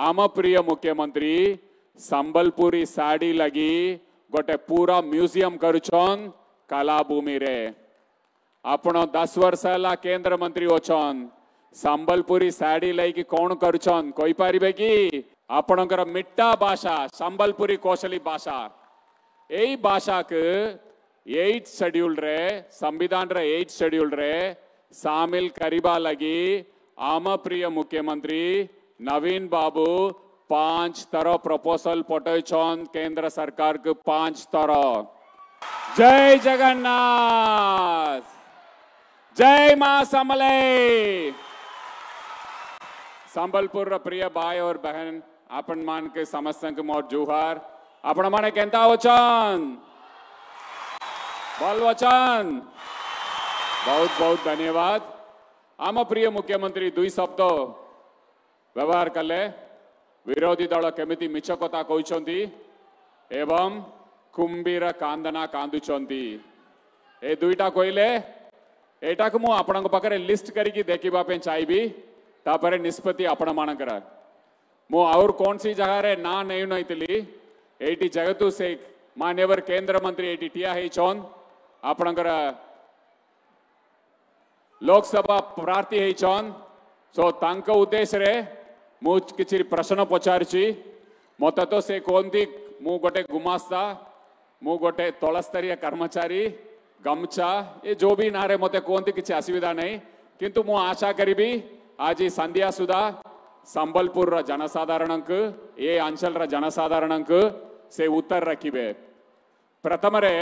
आमप्रिय मुख्यमंत्री संबलपुरी साड़ी लगी गोटे पूरा म्यूजियम करुछन कलाभूमि रे ଆପଣ ଦଶ ବର୍ଷ ହେଲା କେନ୍ଦ୍ରମନ୍ତ୍ରୀ ଅଛନ୍ ସମ୍ବଲପୁରୀ ଶାଢ଼ୀ ନେଇକି କ'ଣ କରୁଛନ୍ କହିପାରିବେ କି ଆପଣଙ୍କର ମିଠା ଭାଷା ସମ୍ବଲପୁରୀ କୌଶଳୀ ଭାଷା ଏଇ ଭାଷାକୁ ଏଇଟ୍ ସେଡ୍ୟୁଲ୍ରେ ସମ୍ବିଧାନର ଏଇଟ୍ ସେଡ୍ୟୁଲ୍ରେ ସାମିଲ କରିବା ଲାଗି ଆମ ପ୍ରିୟ ମୁଖ୍ୟମନ୍ତ୍ରୀ नवीन बाबू पांच तरह प्रपोजल पठन केंद्र सरकार के पांच तरह जय जगन्नाथ जय मां समले संबलपुर प्रिय भाई और बहन अपन मान के समस्त मोर जुहार अपन माने कहता वचन बोल वचन बहुत बहुत धन्यवाद आम प्रिय मुख्यमंत्री दुई शब्द व्यवहार कले विरोधी दल केमी मिछ कथा कहते एवं कुंबीर कांदना कांदुंट ए दुईटा कहले ଏଇଟାକୁ ମୁଁ ଆପଣଙ୍କ ପାଖରେ ଲିଷ୍ଟ କରିକି ଦେଖିବା ପାଇଁ ଚାହିଁବି ତାପରେ ନିଷ୍ପତ୍ତି ଆପଣମାନଙ୍କର ମୁଁ ଆହୁରି କୌଣସି ଜାଗାରେ ନାଁ ନେଉନଥିଲି ଏଇଠି ଜଗତୁ ଶେଖ ମାନ୍ୟବର କେନ୍ଦ୍ରମନ୍ତ୍ରୀ ଏଇଠି ଠିଆ ହେଇଛନ୍ ଆପଣଙ୍କର ଲୋକସଭା ପ୍ରାର୍ଥୀ ହେଇଛନ୍ ସୋ ତାଙ୍କ ଉଦ୍ଦେଶ୍ୟରେ ମୁଁ କିଛି ପ୍ରଶ୍ନ ପଚାରୁଛି ମୋତେ ତ ସେ କୁହନ୍ତି ମୁଁ ଗୋଟେ ଗୁମାସ୍ତା ମୁଁ ଗୋଟେ ତଳସ୍ତରୀୟ କର୍ମଚାରୀ ଗମଛା ଏ ଯେଉଁ ବି ନାଁରେ ମୋତେ କୁହନ୍ତି କିଛି ଅସୁବିଧା ନାହିଁ କିନ୍ତୁ ମୁଁ ଆଶା କରିବି ଆଜି ସନ୍ଧ୍ୟା ସୁଦ୍ଧା ସମ୍ବଲପୁରର ଜନସାଧାରଣଙ୍କୁ ଏ ଅଞ୍ଚଳର ଜନସାଧାରଣଙ୍କୁ ସେ ଉତ୍ତର ରଖିବେ ପ୍ରଥମରେ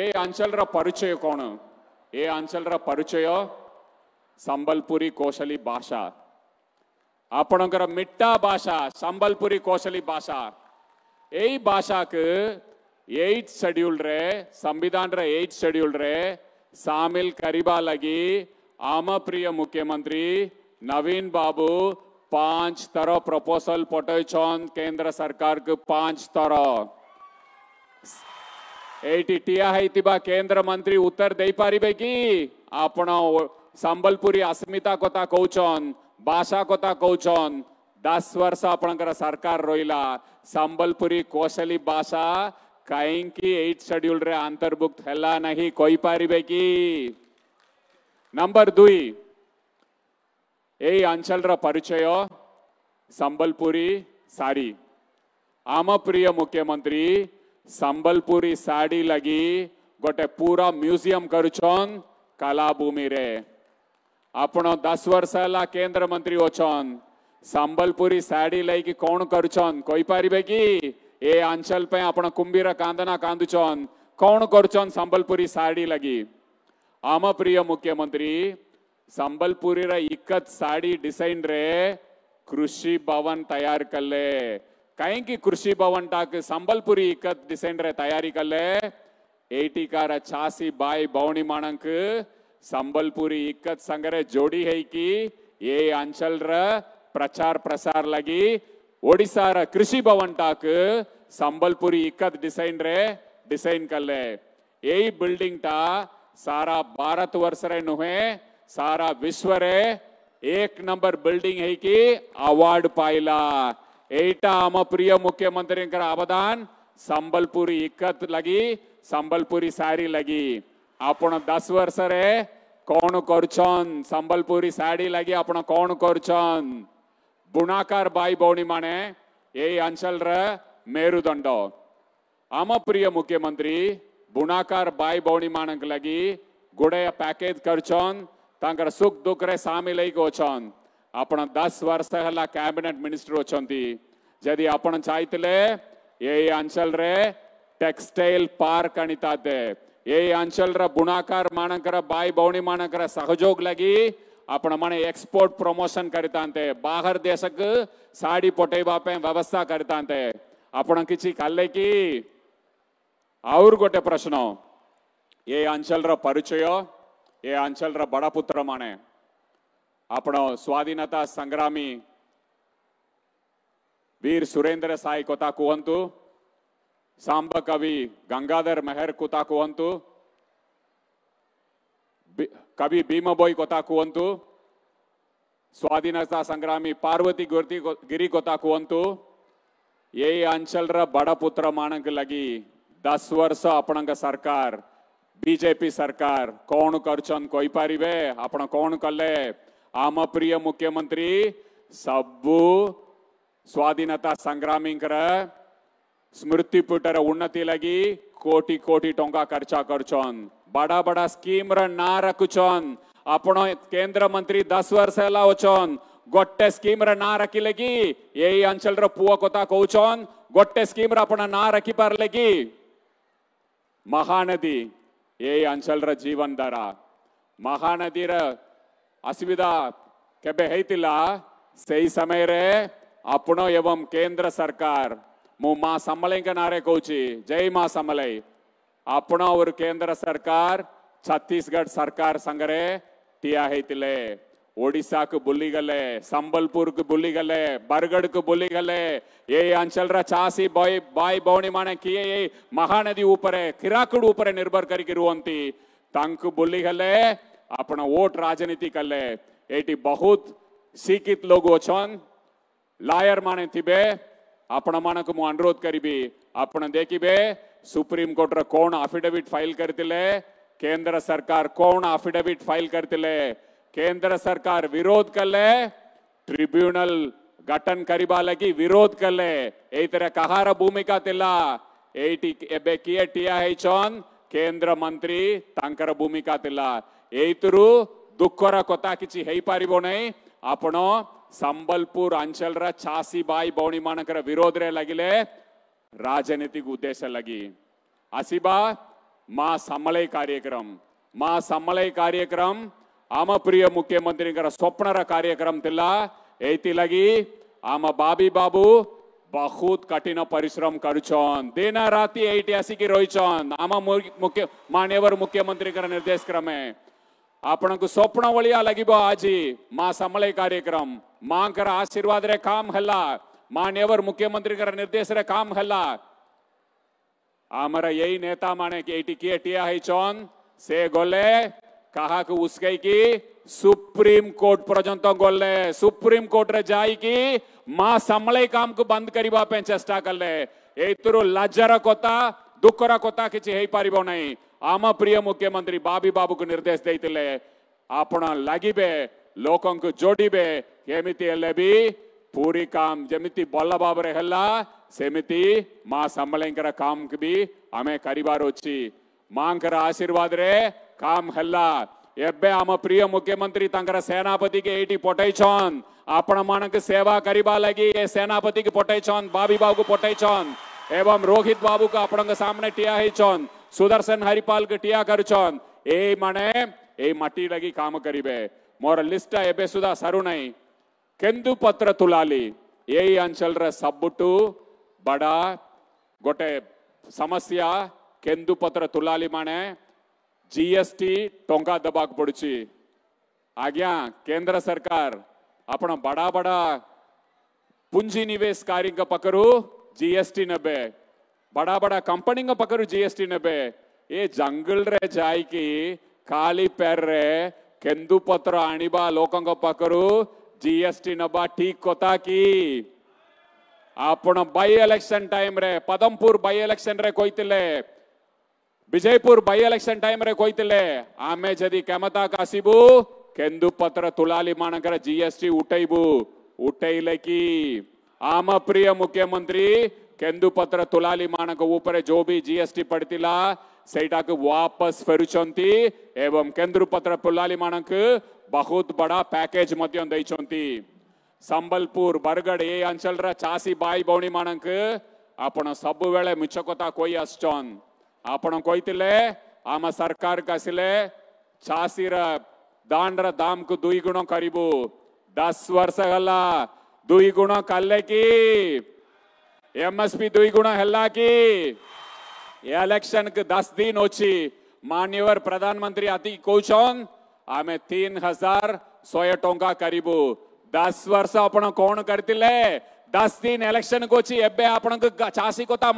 ଏ ଅଞ୍ଚଳର ପରିଚୟ କ'ଣ ଏ ଅଞ୍ଚଳର ପରିଚୟ ସମ୍ବଲପୁରୀ କୌଶଳୀ ଭାଷା ଆପଣଙ୍କର ମିଠା ଭାଷା ସମ୍ବଲପୁରୀ କୌଶଳୀ ଭାଷା ଏଇ ଭାଷାକୁ ଏଇଟ୍ ସେଡ୍ୟୁଲ୍ରେ ସମ୍ବିଧାନର ଏଇଟ୍ ସେଡ୍ୟୁଲ୍ରେ ସାମିଲ କରିବା ଲାଗି ଆମ ପ୍ରିୟ ମୁଖ୍ୟମନ୍ତ୍ରୀ ନବୀନ ବାବୁ ପାଞ୍ଚ ଥର ପ୍ରପୋଜାଲ ପଠାଇଛନ୍ କେନ୍ଦ୍ର ସରକାରକୁ ପାଞ୍ଚ ଥର ଏଇଠି ଠିଆ ହେଇଥିବା କେନ୍ଦ୍ର ମନ୍ତ୍ରୀ ଉତ୍ତର ଦେଇପାରିବେ କି ଆପଣ ସମ୍ବଲପୁରୀ ଅସ୍ମିତା କଥା କହୁଛନ୍ ಭಾಷಾಕೋತ ಕೌಚೋನ್ ದಸ್ ವರ್ಷ ಅಪಣಕರ ಸರ್ಕಾರ ರೋಯ್ಲ ಸಂಬಲ್ಪುರಿ ಕೋಶಲಿ ಭಾಷಾ ಕೈಂಕಿ ಏಟ್ ಶೆಡ್ಯೂಲ್ ರೇ ಅಂತರ್ಭುಕ್ತ ಹೆಲ್ಲ ನಹಿ ಕೊಯ್ಪಾರಿಬೇಕಿ ನಂಬರ್ ದುಯಿ ಎ ಅಂಚಲ್ರ ಪರಿಚಯ ಸಂಬಲ್ಪುರಿ ಸಾರಿ ಆಮ ಪ್ರಿಯ ಮುಖ್ಯಮಂತ್ರಿ संबलपुरी साड़ी लगी गोटे पूरा म्यूजियम करुचन कलाभूमि रे આપણો દસ વર્ષ હેલા કેન્દ્ર મંત્રી ઓછન સંબલપુરી શાઢી લઈକି કોણ କରୁଛନ୍ କହିପାରିବେ କି ଏ ଅଞ୍ଚଳ ପାଇଁ ଆପଣ କୁମ୍ଭୀର କାନ୍ଦନା କାନ୍ଦୁଛନ୍ କ'ଣ କରୁଛନ୍ ସମ୍ବଲପୁରୀ ଶାଢ଼ୀ ଲାଗି ଆମ ପ୍ରିୟ ମୁଖ୍ୟମନ୍ତ୍ରୀ ସମ୍ବଲପୁରୀର ଇକତ ଶାଢ଼ୀ ଡିଜାଇନ୍ରେ କୃଷି ଭବନ ତୟାର କଲେ କାହିଁକି କୃଷି ଭବନଟାକୁ ସମ୍ବଲପୁରୀ ଇକତ ଡିଜାଇନ୍ରେ ତୟାରି କଲେ ଏଇଠିକାର ଚାଷୀ ଭାଇ ଭଉଣୀମାନଙ୍କୁ संबलपुरी इक्कत संगरे जोड़ी है कि ये अंचल र प्रचार प्रसार लगी ओडिशा र कृषि भवन टाक संबलपुरी इक्कत डिजाइन रे डिजाइन कर ले यही बिल्डिंग टा सारा भारत वर्ष रे नुहे सारा विश्व रे एक नंबर बिल्डिंग है कि अवार्ड पाइला एटा आम प्रिय मुख्यमंत्री अवदान संबलपुरी इक्कत लगी संबलपुरी सारी लगी ଆପଣ ଦଶ ବର୍ଷରେ କ'ଣ କରୁଛନ୍ ସମ୍ବଲପୁରୀ ଶାଢ଼ୀ ଲାଗି ଆପଣ କ'ଣ କରୁଛନ୍ ବୁଣାକାର ଭାଇ ଭଉଣୀମାନେ ଏଇ ଅଞ୍ଚଳର ମେରୁଦଣ୍ଡ ଆମ ପ୍ରିୟ ମୁଖ୍ୟମନ୍ତ୍ରୀ ବୁଣାକାର ଭାଇ ଭଉଣୀମାନଙ୍କ ଲାଗି ଗୋଟାଏ ପ୍ୟାକେଜ୍ କରିଛନ୍ ତାଙ୍କର ସୁଖ ଦୁଃଖରେ ସାମିଲ ହେଇକି ଅଛନ୍ ଆପଣ ଦଶ ବର୍ଷ ହେଲା କ୍ୟାବିନେଟ୍ ମିନିଷ୍ଟର ଅଛନ୍ତି ଯଦି ଆପଣ ଚାହିଁଥିଲେ ଏଇ ଅଞ୍ଚଳରେ ଟେକ୍ସଟାଇଲ ପାର୍କ ଆଣିଥାନ୍ତେ ए अंचल रा बुणाकार माणकर बाय बवणी माणकर सहयोग लगी आपण मने एक्सपोर्ट प्रमोशन करीतांते बाहर देशक साड़ी पोटेबा पे व्यवस्था करीतांते आपण किछि खाले की और गोटे प्रश्न ये अंचल रा परिचय ए अंचल रा बड़ा पुत्र स्वाधीनता संग्रामी वीर सुरेंद्र साई कोता कुहंतु सांब कवि गंगाधर मेहर कुताकुवंतु कवि भीमबोई कोताकुवंतु स्वाधीनता संग्रामी पार्वती गुर्ति गिरी कोताकुवंतु ये अंचल र मानक लगी दस वर्ष आपण सरकार बीजेपी सरकार कौन करछन कोई पारिबे आपण कौन कले आम प्रिय मुख्यमंत्री सबू स्वाधीनता संग्रामी स्मृति पुटर उन्नति लगी कोटि कोटि टोंका खर्चा करचोन बड़ा बड़ा स्कीम ना रखुचोन अपनो केंद्र मंत्री दस वर्ष हेला ओचोन गोट्टे स्कीम ना रखी लगी यही अंचल रो पुआ कोता कोचोन स्कीम ना रखी पर लगी महानदी यही अंचल रा जीवन दरा महानदी रा असुविधा केबे है समय रे अपनो एवं केंद्र सरकार मु मां सम्मलई के नारे कहूची जय मा सम्मलई आपण और केंद्र सरकार छत्तीसगढ़ सरकार संगरे टिया है ओडिशा को बुली गले संबलपुर को बुली गले बरगढ़ को बुली गले ये अंचल रा चासी बाई बाई बौणी माने किए ये महानदी ऊपर है किराकड़ ऊपर निर्भर करके रुवंती तंक बुली गले अपना वोट राजनीति कले एटी बहुत शिक्षित लोग वचन लायर माने थिबे આપણમાનક હું અનુરોધ કરીબી આપણે દેખીબે સુપ્રીમ કોર્ટર કોણ આફિડેવિટ ફાઇલ કરતિલે કેન્દ્ર સરકાર કોણ આફિડેવિટ ફાઇલ કરતિલે કેન્દ્र सरकार विरोध कले ट्रिब्यूनल गठन करीबालगी विरोध कले इतर कहार भूमिका तिला एटी किए टिया केंद्र मंत्री तांकर भूमिका तिला एतरु दुखर कोता किछि हेई पारिबो नै आपणो ಸಂಬಲ್ಪುರ್ ಅಂಚಲ್ರ ಚಾಸಿ ಬಾಯಿ ಬೌಣಿ ಮಾಣಕರ ವಿರೋಧರೆ ಲಗಿಲೆ ರಾಜನೀತಿಗೆ ಉದ್ದೇಶ ಲಗಿ ಅಸಿಬಾ ಮಾ ಸಮಲೈ ಕಾರ್ಯಕ್ರಮ ಮಾ ಸಮಲೈ ಕಾರ್ಯಕ್ರಮ ಆಮ ಪ್ರಿಯ ಮುಖ್ಯಮಂತ್ರಿಗರ ಸ್ವಪ್ನರ ಕಾರ್ಯಕ್ರಮ ತಿಲ್ಲ ಐತಿ ಲಗಿ ಆಮ ಬಾಬಿ ಬಾಬು बहुत कठिन परिश्रम करछन देना राती ऐतिहासिक रोईछन आमा मुख्य मान्यवर मुख्यमंत्री कर निर्देश क्रमे आपण को स्वप्न वलिया लगिबो आजी मा समलय कार्यक्रम मां आशीर्वाद रे काम हल्ला मान मुख्यमंत्री कर निर्देश रे काम हल्ला हमारा यही नेता माने के है चौन से गोले कहा कि उसके की सुप्रीम कोर्ट पर्यत गोले सुप्रीम कोर्ट रे जाय की मां संभल काम को बंद करने चेष्टा कले यूर लज्जर कोता दुखर कोता किसी पार नहीं आम प्रिय मुख्यमंत्री बाबी बाबू को निर्देश देते आप लगे ಲೋಕಂಕು ಜೋಡಿಬೆ ಎಮಿತಿಯಲ್ಲೇ ಬಿ ಪೂರಿ ಕಾಮ್ ಜಮಿತಿ ಬೊಲ್ಲಬಾಬರೆ ಎಲ್ಲ ಸೆಮಿತಿ ಮಾ ಸಂಬಳಂಕರ ಕಾಮ್ಕ್ ಬಿ ಆಮೆ ಕರಿಬಾರ್ ಹೊಚ್ಚಿ ಮಾಂಕರ ಆಶೀರ್ವಾದ್ರೆ ಕಾಮ್ ಹೆಲ್ಲ ಎಬ್ಬೆ ಆಮ ಪ್ರಿಯ ಮುಖ್ಯಮಂತ್ರಿ ತಂಕರ ಸೇನಾಪತಿಗೆ ಏಟಿ ಪೊಟೈಚೋನ್ આપણા માણક સેવા કરવા લાગી એ સેનાપતિ કે પોટાઈ છોન બાબી બાબુ પોટાઈ છોન એવમ રોહિત બાબુ કા આપણા સામે ટિયા હે છોન સુદર્શન હરિપાલ કે ટિયા કર છોન એ મને એ માટી લાગી કામ કરીબે ಮೋ ಲಿಸ್ ಎರಡು ಕೆಂದ ತುಲೀ ರ ತುಲಾ ಮನೆ ಜಿಎಸ್ಟಿ ಸರ್ಕಾರ ದರಕಾರ ಬಡ ಬಡ ಪುಂಜಿ ನಿವ ಕಾರಿ ಪಕ್ಷಿ ನೆವೆ ಬಡ ಬಡ ಕಂಪನಿ ಪಕ್ಷಿ ನೈಕಿ ಕಲಿ ಕೆಂದುಪತ್ರ ಅಣಿಬಾ ಲೋಕಂಗಪ್ಪಕರು ಜಿ ಎಸ್ ಟಿ ನಬ್ಬ ಠೀಕ್ ಕೊತಾಕಿ आपण बाय इलेक्शन टाइम रे पदमपूर बाय इलेक्शन रे कोईतिले विजयपुर बाय इलेक्शन टाइम रे कोईतिले आमे जदी केमता कासिबू केंदु पत्र तुलाली मानकर जीएसटी उठैबू उठैले की आम प्रिय मुख्यमंत्री केंदु तुलाली मानक ऊपर जो भी जीएसटी पड़तीला ସେଇଟାକୁ वापस ଫେରୁଛନ୍ତି ଏବଂ କେନ୍ଦ୍ରୁପତ୍ର ପୁଲାଲିମାନଙ୍କୁ ବହୁତ ବଡ଼ ପ୍ୟାକେଜ ମଧ୍ୟ ଦେଇଛନ୍ତି ସମ୍ବଲପୁର ବରଗଡ଼ ଏ ଅଞ୍ଚଳର ଚାଷୀ ଭାଇ ଭଉଣୀମାନଙ୍କୁ ଆପଣ ସବୁବେଳେ ମିଛ କଥା କହି ଆସୁଛନ୍ ଆପଣ କହିଥିଲେ ଆମ ସରକାରକୁ ଆସିଲେ ଚାଷୀର ଦାଣ୍ଡର ଦାମକୁ ଦୁଇ ଗୁଣ କରିବୁ ଦଶ ବର୍ଷ ହେଲା ଦୁଇ ଗୁଣ କଲେ କି ଏମ୍ଏସ୍ପି ଦୁଇ ଗୁଣ ହେଲା କି इलेक्शन के दस दिन होची मान्यवर प्रधानमंत्री अति कोचोंग आमे तीन हजार सोय टोंका करीबू दस वर्ष आपण कोण करतिले दस दिन इलेक्शन को एबे आपण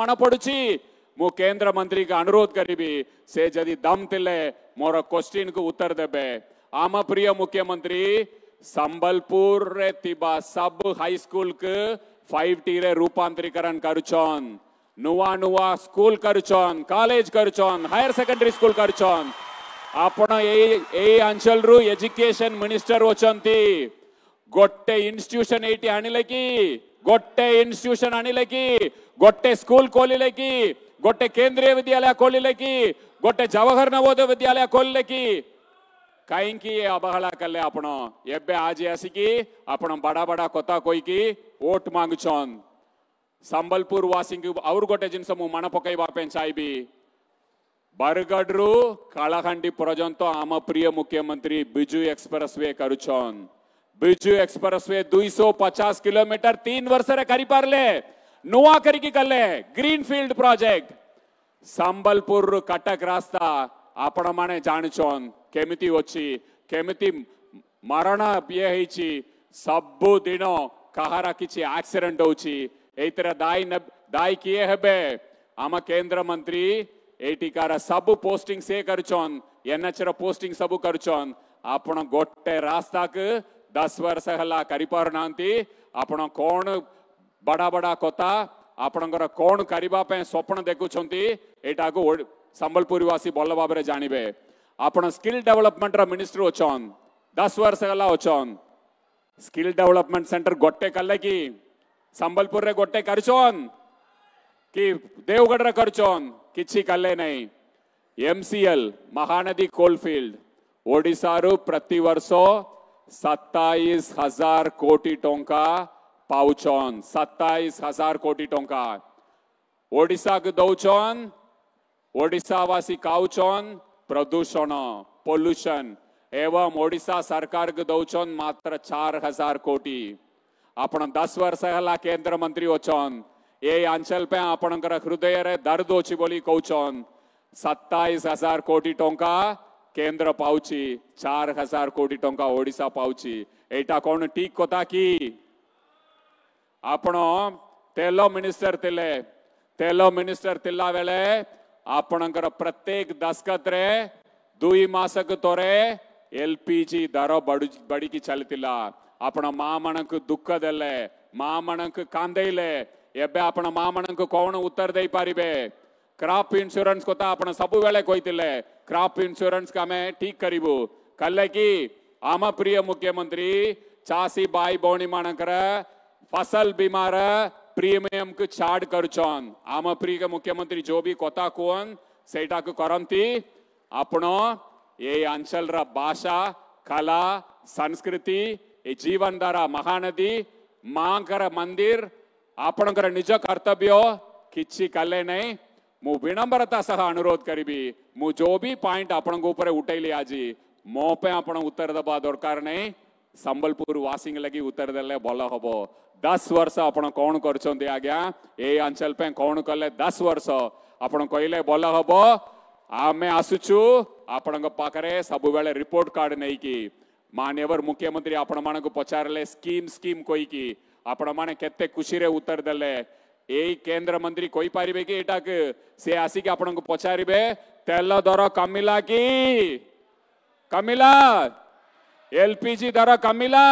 मन पड़ी मु केंद्र अनुरोध करीबी से जदि दम तिले मोर क्वेश्चन को उत्तर देवे आम प्रिय मुख्यमंत्री संबलपुर रे तिबा सब हाई स्कूल के फाइव टी रूपांतरीकरण करुचोन नुआ नुवा स्कूल करचोन कॉलेज करचोन हायर सेकेंडरी स्कूल करचोन आपण एई अंचल रु एजुकेशन मिनिस्टर ओचंती गोटे इंस्टीट्यूशन एटी आनिले की इंस्टीट्यूशन आनिले की स्कूल खोलिले की केंद्रीय विद्यालय खोलिले की जवाहर नवोदय विद्यालय खोलिले की कहीं अवहेला कले आपण एबे आज आसिकी आपण बड़ा बड़ा कथा कही वोट मांगुछन संबलपुर वासिंग अवर्गोटे जिनस मणपकई बापेन साहिबी बरगड्रू कालाखंडी प्रजन तो आम प्रिय मुख्यमंत्री बिजू एक्सप्रेस वे करुचौन बिजू एक्सप्रेस वे 250 किलोमीटर तीन वर्ष रे करी पारले नुआ करी कल्ले ग्रीनफील्ड प्रोजेक्ट संबलपुर कटक रास्ता आपण माने जाणुचौन केमिति अच्छी केमिति मरण ये सब दिन कहार किसी आक्सीडेट होची एहि तरह दाइ न दाइ किए हेबै ఆమె కేంద్ర మంత్రి ఏటికార సబ్ పోస్టింగ్ సే కరుచోన్ ఎన్హెచ్ర పోస్టింగ్ సబ్ కరుచోన్ ଆପଣ ଗୋଟେ ରାସ୍ତାକୁ ଦଶ ବର୍ଷ ହେଲା କରିପାରୁନାହାନ୍ତି ଆପଣ କ'ଣ ବଡ଼ ବଡ଼ କଥା ଆପଣଙ୍କର କ'ଣ କରିବା ପାଇଁ ସ୍ୱପ୍ନ ଦେଖୁଛନ୍ତି ଏଇଟାକୁ ସମ୍ବଲପୁରବାସୀ ଭଲ ଭାବରେ ଜାଣିବେ ଆପଣ ସ୍କିଲ୍ ଡେଭଲପମେଣ୍ଟର ମିନିଷ୍ଟର ଅଛନ୍ ଦଶ ବର୍ଷ ହେଲା ଅଛନ୍ ସ୍କିଲ୍ ଡେଭଲପମେଣ୍ଟ ସେଣ୍ଟର ଗୋଟେ କଲେ କି संबलपुर रे गोटे करचोन कि देवगढ़ रे करचोन किसी कले नहीं एमसीएल महानदी कोलफील्ड ओडिशारू प्रति वर्ष सत्ताईस हजार कोटी टोंका पाउचोन सत्ताईस हजार कोटी टोंका ओडिशा को दौचन वासी काउचोन प्रदूषण पोल्यूशन एवं ओडिशा सरकार के दौचन मात्र चार हजार कोटी આપણ દસ વર્ષ પહેલા કેન્દ્ર મંત્રી ઓચોન એ આંચલ પે આપણકર હૃદયરે દર્દ ઓછી બોલી કૌચોન સત્તાવીસ હજાર કોટી ટંકા કેન્દ્ર પાઉચી ચાર હજાર કોટી ટંકા ઓડિશા પાઉચી એટા કોણ ટીક કોતા કી આપણો ତେଲ ମିନିଷ୍ଟର ଥିଲେ ତେଲ ମିନିଷ୍ଟର ଥିଲା ବେଳେ ଆପଣଙ୍କର ପ୍ରତ୍ୟେକ ଦସ୍ତଖତରେ ଦୁଇ ମାସକୁ ଥରେ ଏଲ୍ପିଜି ଦର ବଢ଼ିକି ଚାଲିଥିଲା આપણો મામાણંક દુક્કદલે મામાણંક કાંદેલે એબ આપણો મામાણંક કોવણ ઉત્તર દે પરિબે ક્રોપ ઇન્સ્યોરન્સ કોતા આપણ સબ વેલે કોઈતિલે ક્રોપ ઇન્સ્યોરન્સ કામે ટી કરીબુ કલ્લેકી આમા પ્રિય મુખ્યમંત્રી ચાસીબાઈ બોણી માણકર ફસલ બીમાર પ્રીમિયમકુ છાડ કરચોં આમા પ્રિય મુખ્યમંત્રી જોબી કોતા કોન સેઠાકુ કરમતી આપણો એ આંચલરા ભાષા કલા સંસ્કૃતિ ये जीवन धारा महानदी ಮಾಂಕರ ಮಂದಿರ್ ಆಪಣಕರ ನಿಜ ಕರ್ತವ್ಯ ಕಿಚ್ಚಿ ಕಲೆ ನೈ ಮು ವಿನಮ್ರತಾ ಸಹ ಅನುರೋಧ ಕರಿಬಿ ಮು ಜೋ ಬಿ ಪಾಯಿಂಟ್ ଆପଣଙ୍କ ଉପରେ ઉઠાઈલી આજી ମୋ ପାଇଁ ଆପଣ ଉତ୍ତର ଦେବା ଦରକାର ନାହିଁ ସମ୍ବଲପୁର ୱାସିଂ ଲାଗି ଉତ୍ତର ଦେଲେ ଭଲ ହବ ଦଶ ବର୍ଷ ଆପଣ କ'ଣ କରୁଛନ୍ତି ଆଜ୍ଞା ଏ ଅଞ୍ଚଳ ପାଇଁ କ'ଣ କଲେ ଦଶ ବର୍ଷ ଆପଣ କହିଲେ ଭଲ ହବ ଆମେ ଆସୁଛୁ ଆପଣଙ୍କ ପାଖରେ ସବୁବେଳେ ରିପୋର୍ଟ କାର୍ଡ ନେଇକି ಮಾನ್ಯವರು ಮುಖ್ಯಮಂತ್ರಿ ಆ ಪ್ರಮಾಣಕ್ಕೂ ಪಚಾರಲೆ ಸ್ಕೀಮ್ ಸ್ಕೀಮ್ ಕೊಯ್ಕಿ ಆ ಪ್ರಮಾಣ ಕೆತ್ತೆ ಖುಷಿರೆ ಉತ್ತರದಲ್ಲೇ ಏ ಕೇಂದ್ರ ಮಂತ್ರಿ ಕೊಯ್ಪಾರಿಬೇಕಿ ಇಟಾಕ್ ಸೇ ಆಸಿಗೆ ଆପଣଙ୍କୁ ಪಚಾರಿಬೆ ତେଲ ଦର କମିଲା କି କମିଲା ଏଲପିଜି ଦର କମିଲା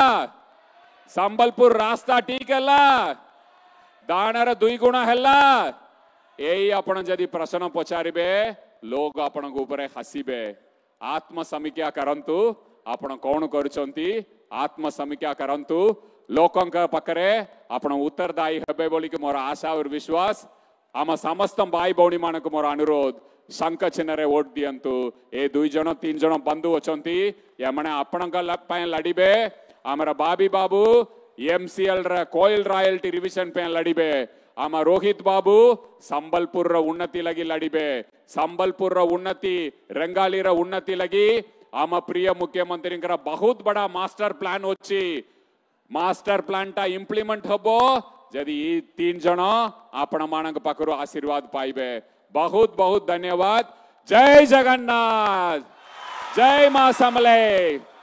ସମ୍ବଲପୁର ରାସ୍ତା ଠିକ ହେଲା ଦାଣର ଦୁଇ ଗୁଣ ହେଲା ଏଇ ଆପଣ ଯଦି ପ୍ରଶ୍ନ ପଚାରିବେ ଲୋକ ଆପଣଙ୍କ ଉପରେ ହସିବେ ଆତ୍ମସମୀକ୍ଷା କରନ୍ତୁ ଆପଣ କ'ଣ କରୁଛନ୍ତି ଆତ୍ମସମୀକ୍ଷା କରନ୍ତୁ ଲୋକଙ୍କ ପାଖରେ ଆପଣ ଉତ୍ତରଦାୟୀ ହେବେ ବୋଲିକି ମୋର ଆଶା ଓ ବିଶ୍ୱାସ ଆମ ସମସ୍ତ ଭାଇ ଭଉଣୀମାନଙ୍କୁ ମୋର ଅନୁରୋଧ ଶଙ୍ଖ ଚିହ୍ନରେ ଭୋଟ ଦିଅନ୍ତୁ ଏ ଦୁଇ ଜଣ ତିନି ଜଣ ବନ୍ଧୁ ଅଛନ୍ତି ଏମାନେ ଆପଣଙ୍କ ପାଇଁ ଲଢ଼ିବେ ଆମର ବାବି ବାବୁ ଏମ୍ସିଏଲ୍ର କୋଇଲ୍ ରୟାଲ୍ଟି ରିଭିଜନ୍ ପାଇଁ ଲଢ଼ିବେ ଆମ ରୋହିତ ବାବୁ ସମ୍ବଲପୁରର ଉନ୍ନତି ଲାଗି ଲଢ଼ିବେ ସମ୍ବଲପୁରର ଉନ୍ନତି ରେଙ୍ଗାଲିର ଉନ୍ନତି ଲାଗି आम प्रिय मुख्यमंत्री बहुत बड़ा मास्टर प्लान अच्छी मास्टर प्लान टा इंप्लीमेंट हम जदि तीन जन आपण पाखर आशीर्वाद पाइबे बहुत बहुत धन्यवाद जय जगन्नाथ जय मां समले